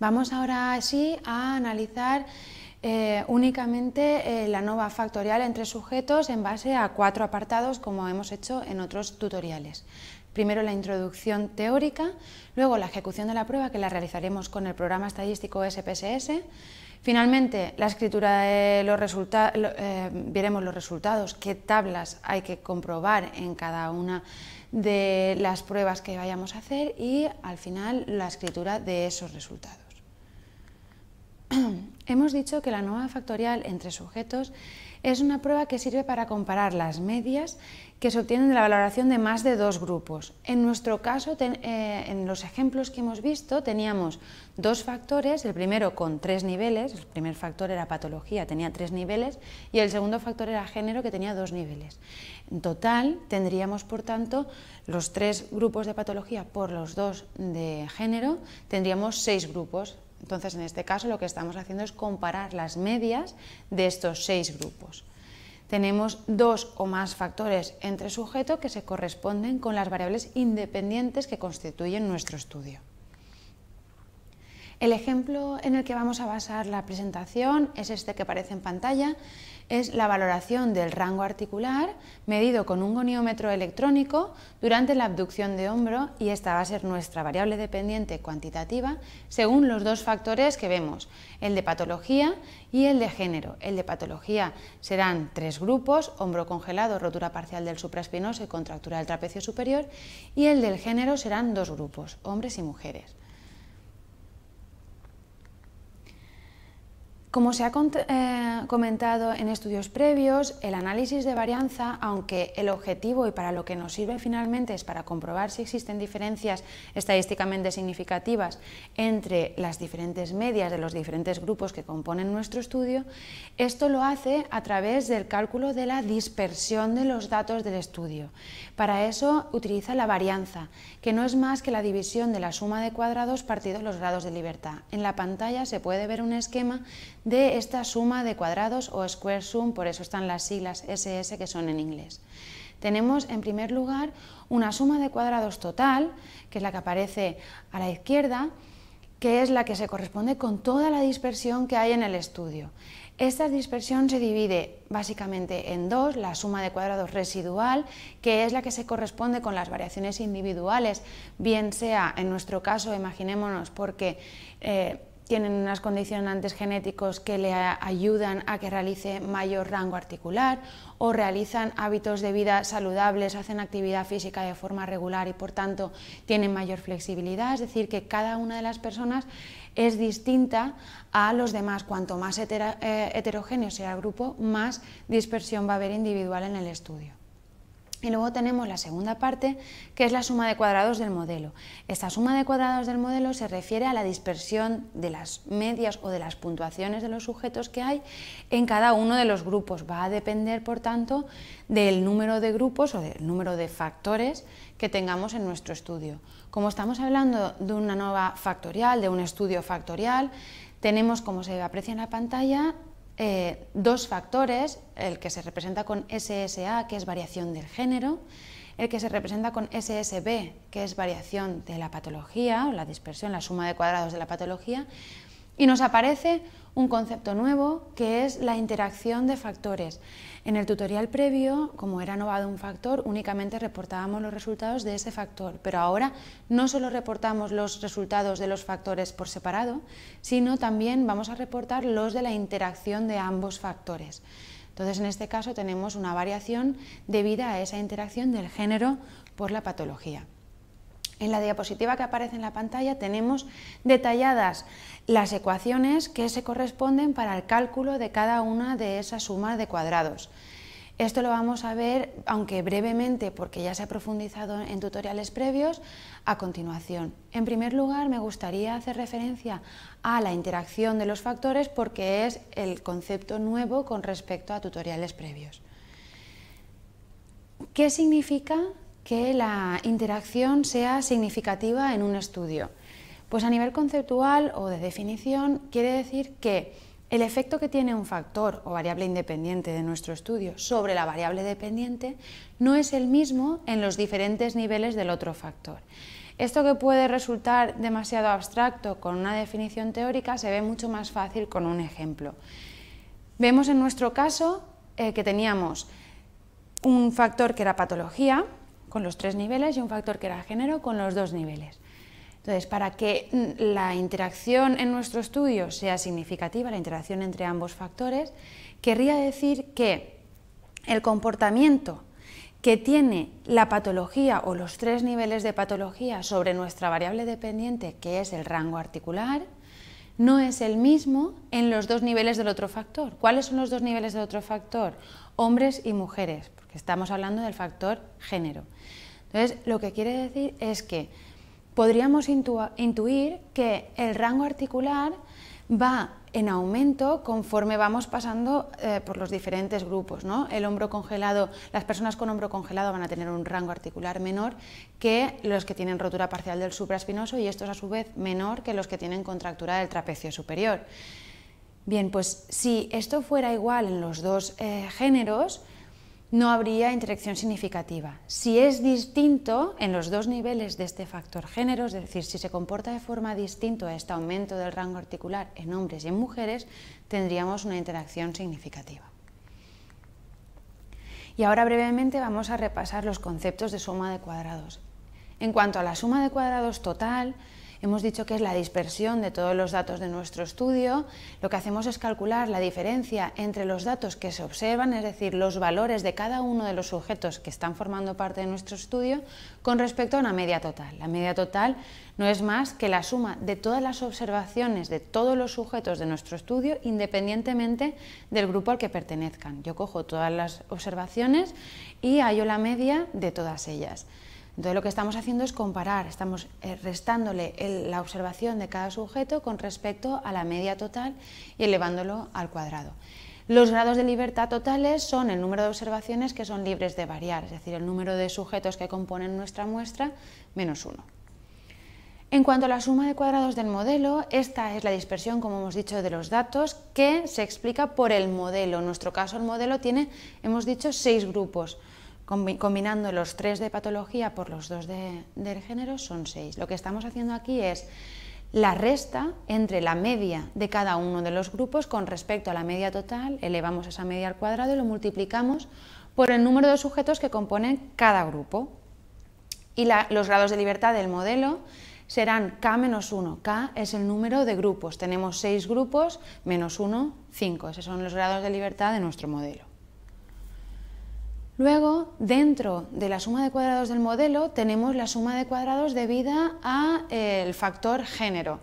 Vamos ahora sí a analizar eh, únicamente eh, la nova factorial entre sujetos en base a cuatro apartados como hemos hecho en otros tutoriales. Primero la introducción teórica, luego la ejecución de la prueba que la realizaremos con el programa estadístico SPSS, finalmente la escritura de los resultados, eh, veremos los resultados, qué tablas hay que comprobar en cada una de las pruebas que vayamos a hacer y al final la escritura de esos resultados. Hemos dicho que la nueva factorial entre sujetos es una prueba que sirve para comparar las medias que se obtienen de la valoración de más de dos grupos. En nuestro caso, eh, en los ejemplos que hemos visto, teníamos dos factores, el primero con tres niveles, el primer factor era patología, tenía tres niveles, y el segundo factor era género, que tenía dos niveles. En total, tendríamos, por tanto, los tres grupos de patología por los dos de género, tendríamos seis grupos, entonces, en este caso lo que estamos haciendo es comparar las medias de estos seis grupos. Tenemos dos o más factores entre sujeto que se corresponden con las variables independientes que constituyen nuestro estudio. El ejemplo en el que vamos a basar la presentación es este que aparece en pantalla, es la valoración del rango articular medido con un goniómetro electrónico durante la abducción de hombro y esta va a ser nuestra variable dependiente cuantitativa según los dos factores que vemos, el de patología y el de género. El de patología serán tres grupos, hombro congelado, rotura parcial del supraespinoso y contractura del trapecio superior y el del género serán dos grupos, hombres y mujeres. Como se ha eh, comentado en estudios previos, el análisis de varianza, aunque el objetivo y para lo que nos sirve finalmente es para comprobar si existen diferencias estadísticamente significativas entre las diferentes medias de los diferentes grupos que componen nuestro estudio, esto lo hace a través del cálculo de la dispersión de los datos del estudio. Para eso utiliza la varianza, que no es más que la división de la suma de cuadrados partido los grados de libertad. En la pantalla se puede ver un esquema de esta suma de cuadrados o square sum, por eso están las siglas SS que son en inglés. Tenemos en primer lugar una suma de cuadrados total, que es la que aparece a la izquierda, que es la que se corresponde con toda la dispersión que hay en el estudio. Esta dispersión se divide básicamente en dos, la suma de cuadrados residual, que es la que se corresponde con las variaciones individuales, bien sea en nuestro caso, imaginémonos, porque eh, tienen unas condicionantes genéticos que le ayudan a que realice mayor rango articular o realizan hábitos de vida saludables, hacen actividad física de forma regular y por tanto tienen mayor flexibilidad, es decir, que cada una de las personas es distinta a los demás. Cuanto más eh, heterogéneo sea el grupo, más dispersión va a haber individual en el estudio. Y luego tenemos la segunda parte, que es la suma de cuadrados del modelo. Esta suma de cuadrados del modelo se refiere a la dispersión de las medias o de las puntuaciones de los sujetos que hay en cada uno de los grupos. Va a depender, por tanto, del número de grupos o del número de factores que tengamos en nuestro estudio. Como estamos hablando de una nueva factorial, de un estudio factorial, tenemos, como se aprecia en la pantalla, eh, dos factores, el que se representa con SSA, que es variación del género, el que se representa con SSB, que es variación de la patología o la dispersión, la suma de cuadrados de la patología, y nos aparece un concepto nuevo que es la interacción de factores. En el tutorial previo, como era novado un factor, únicamente reportábamos los resultados de ese factor, pero ahora no solo reportamos los resultados de los factores por separado, sino también vamos a reportar los de la interacción de ambos factores. Entonces, en este caso tenemos una variación debida a esa interacción del género por la patología. En la diapositiva que aparece en la pantalla tenemos detalladas las ecuaciones que se corresponden para el cálculo de cada una de esas sumas de cuadrados. Esto lo vamos a ver, aunque brevemente, porque ya se ha profundizado en tutoriales previos, a continuación. En primer lugar, me gustaría hacer referencia a la interacción de los factores porque es el concepto nuevo con respecto a tutoriales previos. ¿Qué significa que la interacción sea significativa en un estudio. Pues a nivel conceptual o de definición quiere decir que el efecto que tiene un factor o variable independiente de nuestro estudio sobre la variable dependiente no es el mismo en los diferentes niveles del otro factor. Esto que puede resultar demasiado abstracto con una definición teórica se ve mucho más fácil con un ejemplo. Vemos en nuestro caso eh, que teníamos un factor que era patología, con los tres niveles y un factor que era género con los dos niveles. Entonces, para que la interacción en nuestro estudio sea significativa, la interacción entre ambos factores, querría decir que el comportamiento que tiene la patología o los tres niveles de patología sobre nuestra variable dependiente, que es el rango articular, no es el mismo en los dos niveles del otro factor. ¿Cuáles son los dos niveles del otro factor? Hombres y mujeres, porque estamos hablando del factor género. Entonces, lo que quiere decir es que podríamos intuir que el rango articular va en aumento conforme vamos pasando eh, por los diferentes grupos. ¿no? El hombro congelado, las personas con hombro congelado van a tener un rango articular menor que los que tienen rotura parcial del supraespinoso y estos a su vez menor que los que tienen contractura del trapecio superior. Bien, pues si esto fuera igual en los dos eh, géneros, no habría interacción significativa. Si es distinto en los dos niveles de este factor género, es decir, si se comporta de forma distinta a este aumento del rango articular en hombres y en mujeres, tendríamos una interacción significativa. Y ahora brevemente vamos a repasar los conceptos de suma de cuadrados. En cuanto a la suma de cuadrados total, hemos dicho que es la dispersión de todos los datos de nuestro estudio, lo que hacemos es calcular la diferencia entre los datos que se observan, es decir, los valores de cada uno de los sujetos que están formando parte de nuestro estudio, con respecto a una media total. La media total no es más que la suma de todas las observaciones de todos los sujetos de nuestro estudio, independientemente del grupo al que pertenezcan. Yo cojo todas las observaciones y hallo la media de todas ellas. Entonces lo que estamos haciendo es comparar, estamos eh, restándole la observación de cada sujeto con respecto a la media total y elevándolo al cuadrado. Los grados de libertad totales son el número de observaciones que son libres de variar, es decir, el número de sujetos que componen nuestra muestra menos uno. En cuanto a la suma de cuadrados del modelo, esta es la dispersión, como hemos dicho, de los datos que se explica por el modelo. En nuestro caso, el modelo tiene, hemos dicho, seis grupos combinando los tres de patología por los dos de, del género son seis. Lo que estamos haciendo aquí es la resta entre la media de cada uno de los grupos con respecto a la media total, elevamos esa media al cuadrado y lo multiplicamos por el número de sujetos que componen cada grupo. Y los grados de libertad del modelo serán K-1. menos K es el número de grupos. Tenemos seis grupos, menos uno, cinco, Esos son los grados de libertad de nuestro modelo. Luego, dentro de la suma de cuadrados del modelo, tenemos la suma de cuadrados debida al eh, factor género.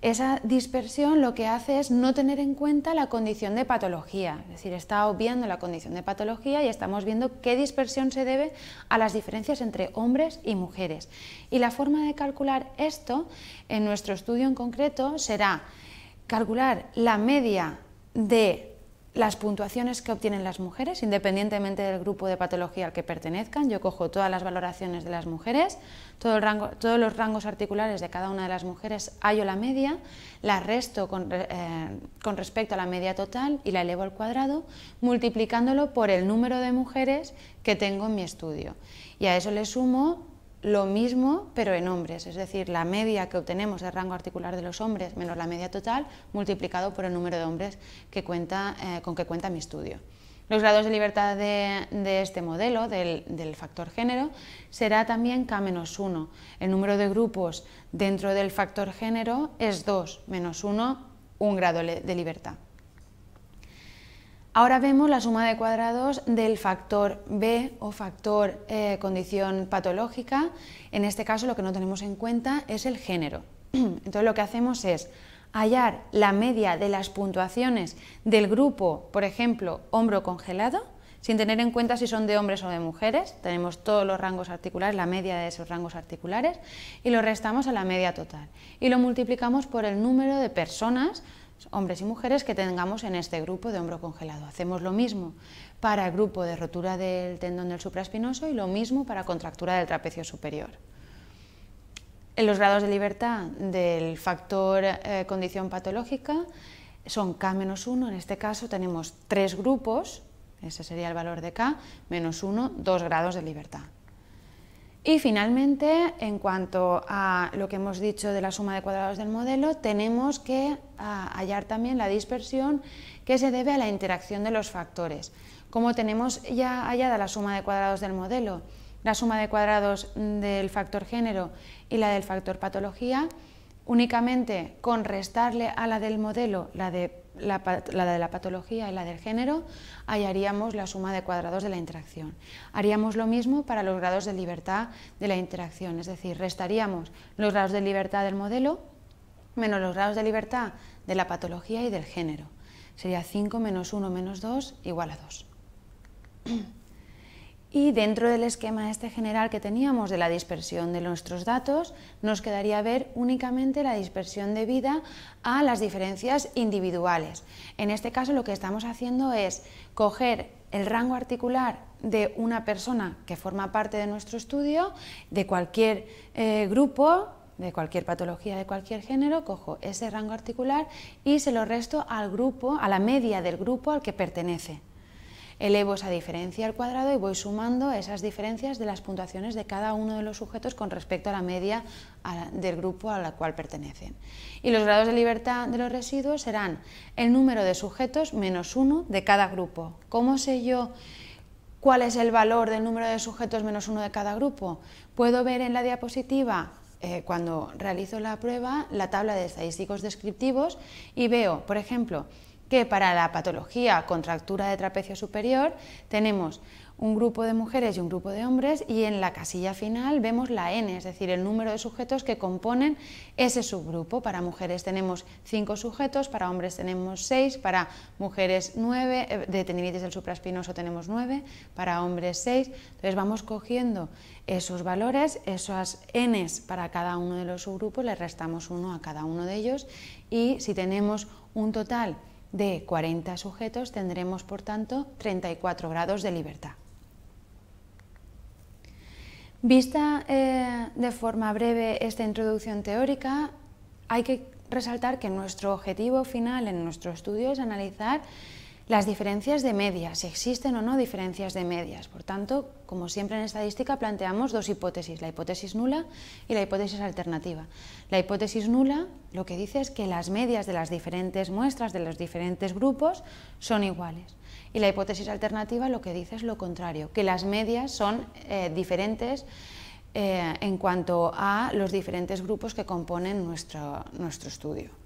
Esa dispersión lo que hace es no tener en cuenta la condición de patología, es decir, está obviando la condición de patología y estamos viendo qué dispersión se debe a las diferencias entre hombres y mujeres. Y la forma de calcular esto, en nuestro estudio en concreto, será calcular la media de las puntuaciones que obtienen las mujeres, independientemente del grupo de patología al que pertenezcan. Yo cojo todas las valoraciones de las mujeres, todos los rangos articulares de cada una de las mujeres, hallo la media, la resto eh, con respecto a la media total y la elevo al cuadrado, multiplicándolo por el número de mujeres que tengo en mi estudio. Y a eso le sumo lo mismo pero en hombres, es decir, la media que obtenemos de rango articular de los hombres menos la media total multiplicado por el número de hombres que cuenta, eh, con que cuenta mi estudio. Los grados de libertad de, este modelo, del, del, factor género, será también K-1. El número de grupos dentro del factor género es 2 menos 1, un grado de libertad. Ahora vemos la suma de cuadrados del factor B o factor eh, condición patológica. En este caso lo que no tenemos en cuenta es el género. Entonces lo que hacemos es hallar la media de las puntuaciones del grupo, por ejemplo, hombro congelado, sin tener en cuenta si son de hombres o de mujeres. Tenemos todos los rangos articulares, la media de esos rangos articulares, y lo restamos a la media total. Y lo multiplicamos por el número de personas hombres y mujeres que tengamos en este grupo de hombro congelado. Hacemos lo mismo para el grupo de rotura del tendón del supraespinoso y lo mismo para contractura del trapecio superior. En los grados de libertad del factor eh, condición patológica son K 1, en este caso tenemos tres grupos, ese sería el valor de K, menos 1, dos grados de libertad. Y finalmente, en cuanto a lo que hemos dicho de la suma de cuadrados del modelo, tenemos que ah, hallar también la dispersión que se debe a la interacción de los factores. Como tenemos ya hallada la suma de cuadrados del modelo, la suma de cuadrados del factor género y la del factor patología, únicamente con restarle a la del modelo la de la, patología y la del género, hallaríamos la suma de cuadrados de la interacción. Haríamos lo mismo para los grados de libertad de la interacción, es decir, restaríamos los grados de libertad del modelo menos los grados de libertad de la patología y del género. Sería 5 menos 1 menos 2 igual a 2. Y dentro del esquema este general que teníamos de la dispersión de nuestros datos, nos quedaría ver únicamente la dispersión debida a las diferencias individuales. En este caso lo que estamos haciendo es coger el rango articular de una persona que forma parte de nuestro estudio, de cualquier eh, grupo, de cualquier patología, de cualquier género, cojo ese rango articular y se lo resto al grupo, a la media del grupo al que pertenece elevo esa diferencia al cuadrado y voy sumando esas diferencias de las puntuaciones de cada uno de los sujetos con respecto a la media del grupo a la cual pertenecen. Y los grados de libertad de los residuos serán el número de sujetos menos uno de cada grupo. ¿Cómo sé yo cuál es el valor del número de sujetos menos uno de cada grupo? Puedo ver en la diapositiva eh, cuando realizo la prueba la tabla de estadísticos descriptivos y veo, por ejemplo, que para la patología contractura de trapecio superior tenemos un grupo de mujeres y un grupo de hombres y en la casilla final vemos la N, es decir, el número de sujetos que componen ese subgrupo. Para mujeres tenemos cinco sujetos, para hombres tenemos seis, para mujeres nueve, eh, de tendinitis del supraespinoso tenemos nueve, para hombres seis. Entonces vamos cogiendo esos valores, esas N para cada uno de los subgrupos, le restamos uno a cada uno de ellos y si tenemos un total de 40 sujetos tendremos, por tanto, 34 grados de libertad. Vista eh, de forma breve esta introducción teórica, hay que resaltar que nuestro objetivo final en nuestro estudio es analizar las diferencias de medias, si existen o no diferencias de medias. Por tanto, como siempre en estadística, planteamos dos hipótesis, la hipótesis nula y la hipótesis alternativa. La hipótesis nula lo que dice es que las medias de las diferentes muestras de los diferentes grupos son iguales. Y la hipótesis alternativa lo que dice es lo contrario, que las medias son eh, diferentes eh, en cuanto a los diferentes grupos que componen nuestro, nuestro estudio.